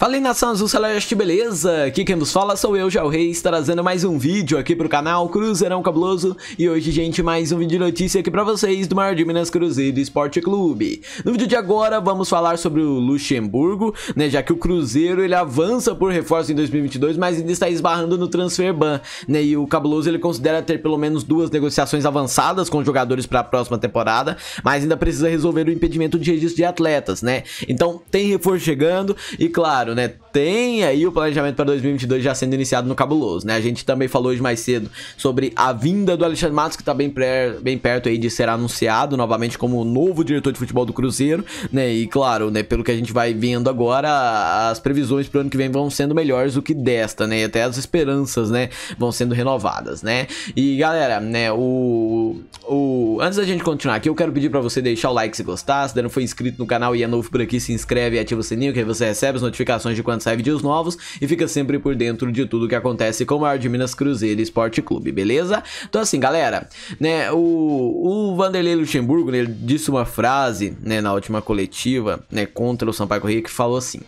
Fala aí nação azul celeste, beleza? Aqui quem nos fala sou eu, Jal Reis, tá trazendo mais um vídeo aqui pro canal Cruzeirão Cabuloso E hoje, gente, mais um vídeo de notícia aqui pra vocês do Mar de Minas Cruzeiro Esporte Clube No vídeo de agora, vamos falar sobre o Luxemburgo, né, já que o Cruzeiro ele avança por reforço em 2022, mas ainda está esbarrando no transfer ban né, E o Cabuloso ele considera ter pelo menos duas negociações avançadas com jogadores pra próxima temporada Mas ainda precisa resolver o impedimento de registro de atletas, né Então, tem reforço chegando e claro claro, né? Tem aí o planejamento para 2022 já sendo iniciado no Cabuloso, né? A gente também falou hoje mais cedo sobre a vinda do Alexandre Matos, que tá bem, bem perto aí de ser anunciado novamente como novo diretor de futebol do Cruzeiro, né? E claro, né, pelo que a gente vai vendo agora, as previsões pro ano que vem vão sendo melhores do que desta, né? E até as esperanças, né, vão sendo renovadas, né? E galera, né, o o antes da gente continuar aqui, eu quero pedir para você deixar o like se gostar, se ainda não foi inscrito no canal e é novo por aqui, se inscreve e ativa o sininho que aí você recebe as notificações notificações de quando sai vídeos novos e fica sempre por dentro de tudo que acontece com o maior de Minas Cruzeiro Esporte Clube, beleza? Então assim, galera, né, o, o Vanderlei Luxemburgo, né, ele disse uma frase, né, na última coletiva, né, contra o Sampaio Correia que falou assim: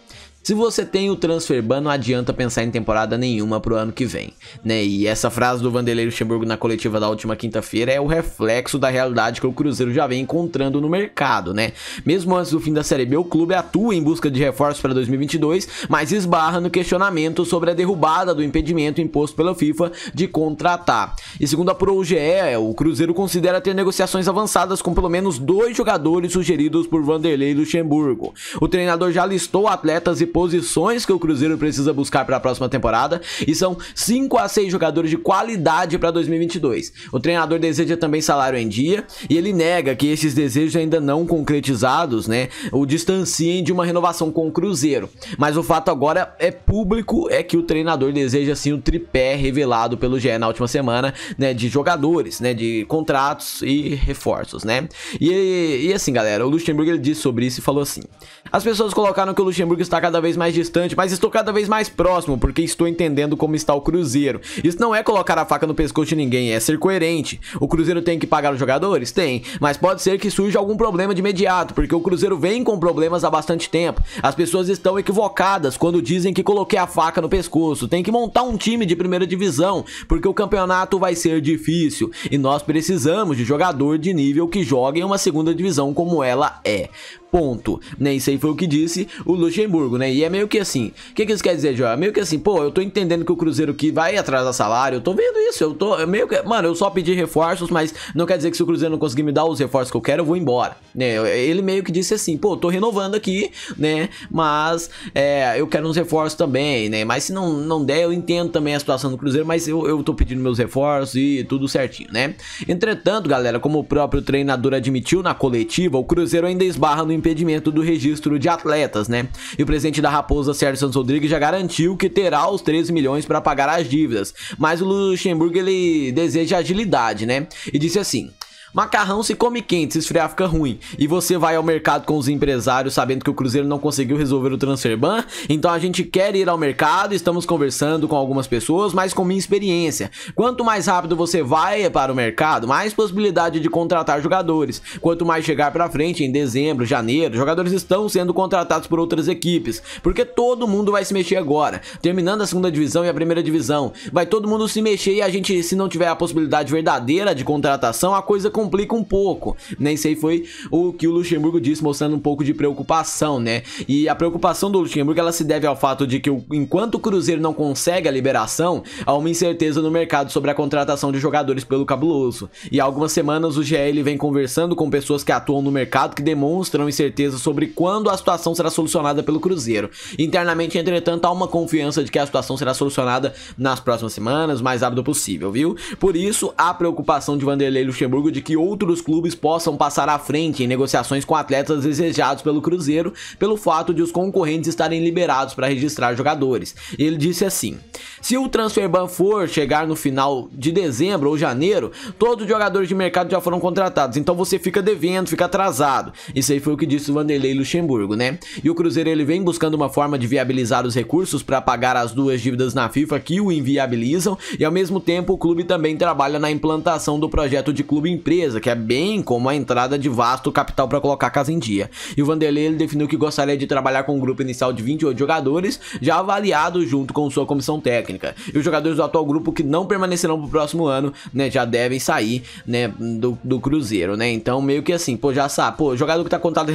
se você tem o transfer ban, não adianta pensar em temporada nenhuma pro ano que vem, né? E essa frase do Vanderlei Luxemburgo na coletiva da última quinta-feira é o reflexo da realidade que o Cruzeiro já vem encontrando no mercado, né? Mesmo antes do fim da Série B, o clube atua em busca de reforços para 2022, mas esbarra no questionamento sobre a derrubada do impedimento imposto pela FIFA de contratar. E segundo a ProGE, o Cruzeiro considera ter negociações avançadas com pelo menos dois jogadores sugeridos por Vanderlei Luxemburgo. O treinador já listou atletas e posições que o Cruzeiro precisa buscar para a próxima temporada e são 5 a 6 jogadores de qualidade para 2022. O treinador deseja também salário em dia e ele nega que esses desejos ainda não concretizados, né, o distanciem de uma renovação com o Cruzeiro. Mas o fato agora é público é que o treinador deseja assim o tripé revelado pelo GE na última semana, né, de jogadores, né, de contratos e reforços, né? E, e assim, galera, o Luxemburgo ele disse sobre isso e falou assim: "As pessoas colocaram que o Luxemburgo está cada vez mais distante, mas estou cada vez mais próximo, porque estou entendendo como está o Cruzeiro. Isso não é colocar a faca no pescoço de ninguém, é ser coerente. O Cruzeiro tem que pagar os jogadores? Tem, mas pode ser que surja algum problema de imediato, porque o Cruzeiro vem com problemas há bastante tempo. As pessoas estão equivocadas quando dizem que coloquei a faca no pescoço. Tem que montar um time de primeira divisão, porque o campeonato vai ser difícil e nós precisamos de jogador de nível que jogue em uma segunda divisão como ela é. Ponto. Né? Isso aí foi o que disse o Luxemburgo, né? E é meio que assim. O que, que isso quer dizer, João? É meio que assim, pô, eu tô entendendo que o Cruzeiro que vai atrasar salário, eu tô vendo isso, eu tô. Eu é meio que. Mano, eu só pedi reforços, mas não quer dizer que se o Cruzeiro não conseguir me dar os reforços que eu quero, eu vou embora. Né? Ele meio que disse assim, pô, eu tô renovando aqui, né? Mas é, eu quero uns reforços também, né? Mas se não, não der, eu entendo também a situação do Cruzeiro, mas eu, eu tô pedindo meus reforços e tudo certinho, né? Entretanto, galera, como o próprio treinador admitiu na coletiva, o Cruzeiro ainda esbarra no impedimento do registro de atletas, né? E o presidente da Raposa, Sérgio Santos Rodrigues, já garantiu que terá os 13 milhões para pagar as dívidas, mas o Luxemburgo ele deseja agilidade, né? E disse assim: Macarrão se come quente, se esfriar fica ruim. E você vai ao mercado com os empresários sabendo que o Cruzeiro não conseguiu resolver o transfer ban. Então a gente quer ir ao mercado, estamos conversando com algumas pessoas, mas com minha experiência. Quanto mais rápido você vai para o mercado, mais possibilidade de contratar jogadores. Quanto mais chegar para frente em dezembro, janeiro, jogadores estão sendo contratados por outras equipes, porque todo mundo vai se mexer agora, terminando a segunda divisão e a primeira divisão. Vai todo mundo se mexer e a gente se não tiver a possibilidade verdadeira de contratação, a coisa com complica um pouco. Nem sei foi o que o Luxemburgo disse, mostrando um pouco de preocupação, né? E a preocupação do Luxemburgo ela se deve ao fato de que enquanto o Cruzeiro não consegue a liberação, há uma incerteza no mercado sobre a contratação de jogadores pelo cabuloso. E há algumas semanas o GL vem conversando com pessoas que atuam no mercado que demonstram incerteza sobre quando a situação será solucionada pelo Cruzeiro. Internamente, entretanto, há uma confiança de que a situação será solucionada nas próximas semanas, o mais rápido possível, viu? Por isso, há preocupação de Vanderlei Luxemburgo de que que outros clubes possam passar à frente em negociações com atletas desejados pelo Cruzeiro, pelo fato de os concorrentes estarem liberados para registrar jogadores. Ele disse assim: "Se o transfer ban for chegar no final de dezembro ou janeiro, todos os jogadores de mercado já foram contratados, então você fica devendo, fica atrasado". Isso aí foi o que disse o Vanderlei Luxemburgo, né? E o Cruzeiro ele vem buscando uma forma de viabilizar os recursos para pagar as duas dívidas na FIFA que o inviabilizam e ao mesmo tempo o clube também trabalha na implantação do projeto de clube empresa empresa, que é bem como a entrada de vasto capital para colocar a casa em dia. E o Vanderlei definiu que gostaria de trabalhar com um grupo inicial de 28 jogadores, já avaliado junto com sua comissão técnica. E os jogadores do atual grupo que não permanecerão pro próximo ano, né, já devem sair, né, do, do Cruzeiro, né? Então meio que assim, pô, já sabe, pô, jogador que tá contado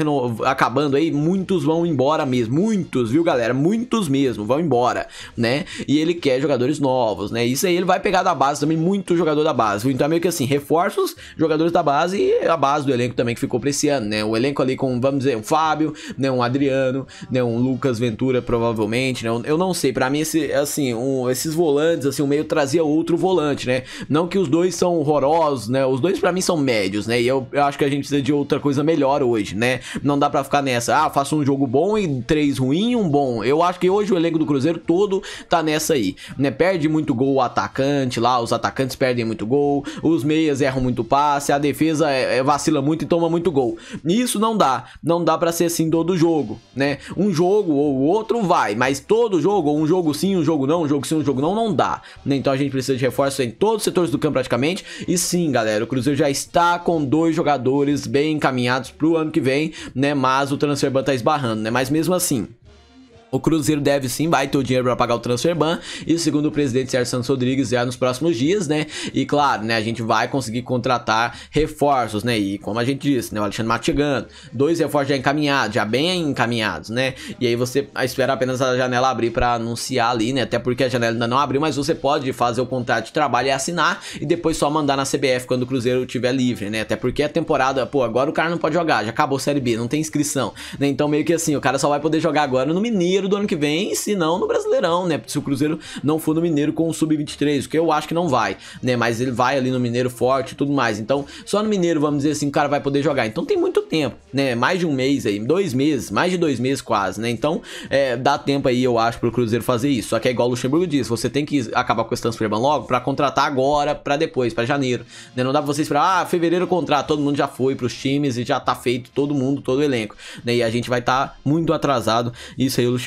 acabando aí, muitos vão embora mesmo, muitos, viu, galera? Muitos mesmo vão embora, né? E ele quer jogadores novos, né? Isso aí ele vai pegar da base também, muito jogador da base. Então é meio que assim, reforços, jogadores jogadores da base e a base do elenco também que ficou pra esse ano, né? O elenco ali com, vamos dizer, um Fábio, né? Um Adriano, né? Um Lucas Ventura, provavelmente, né? Eu não sei, pra mim, esse, assim, um, esses volantes, assim, o meio trazia outro volante, né? Não que os dois são horrorosos, né? Os dois pra mim são médios, né? E eu, eu acho que a gente precisa de outra coisa melhor hoje, né? Não dá pra ficar nessa, ah, faço um jogo bom e três ruim e um bom. Eu acho que hoje o elenco do Cruzeiro todo tá nessa aí, né? Perde muito gol o atacante lá, os atacantes perdem muito gol, os meias erram muito passe, se a defesa é, é, vacila muito e toma muito gol. Isso não dá. Não dá para ser assim todo jogo, né? Um jogo ou outro vai, mas todo jogo, ou um jogo sim, um jogo não, um jogo sim, um jogo não, não dá. Né? Então a gente precisa de reforço em todos os setores do campo praticamente. E sim, galera, o Cruzeiro já está com dois jogadores bem encaminhados pro ano que vem, né? Mas o transfer ban tá esbarrando, né? Mas mesmo assim, o Cruzeiro deve sim ter o dinheiro para pagar o transfer ban, e segundo o presidente Sérgio Santos Rodrigues, já nos próximos dias, né? E claro, né, a gente vai conseguir contratar reforços, né? E como a gente disse, né, o Alexandre Matigando, chegando, dois reforços já encaminhados, já bem encaminhados, né? E aí você espera apenas a janela abrir para anunciar ali, né? Até porque a janela ainda não abriu, mas você pode fazer o contrato de trabalho e assinar e depois só mandar na CBF quando o Cruzeiro tiver livre, né? Até porque a temporada, pô, agora o cara não pode jogar, já acabou a Série B, não tem inscrição, né? Então meio que assim, o cara só vai poder jogar agora no Mineiro. Mineiro do ano que vem, se não no Brasileirão, né? Se o Cruzeiro não for no Mineiro com o Sub-23, o que eu acho que não vai, né? Mas ele vai ali no Mineiro forte e tudo mais. Então, só no Mineiro, vamos dizer assim, o cara vai poder jogar. Então tem muito tempo, né? Mais de um mês aí, dois meses, mais de dois meses quase, né? Então, é, dá tempo aí, eu acho, pro Cruzeiro fazer isso. Só que é igual o Luxemburgo disse, você tem que acabar com esse transfer ban logo pra contratar agora, pra depois, pra janeiro, né? Não dá pra vocês esperar, ah, fevereiro contrato, todo mundo já foi pros times e já tá feito todo mundo, todo o elenco, né? E a gente vai estar tá muito atrasado, isso aí o Luxemburgo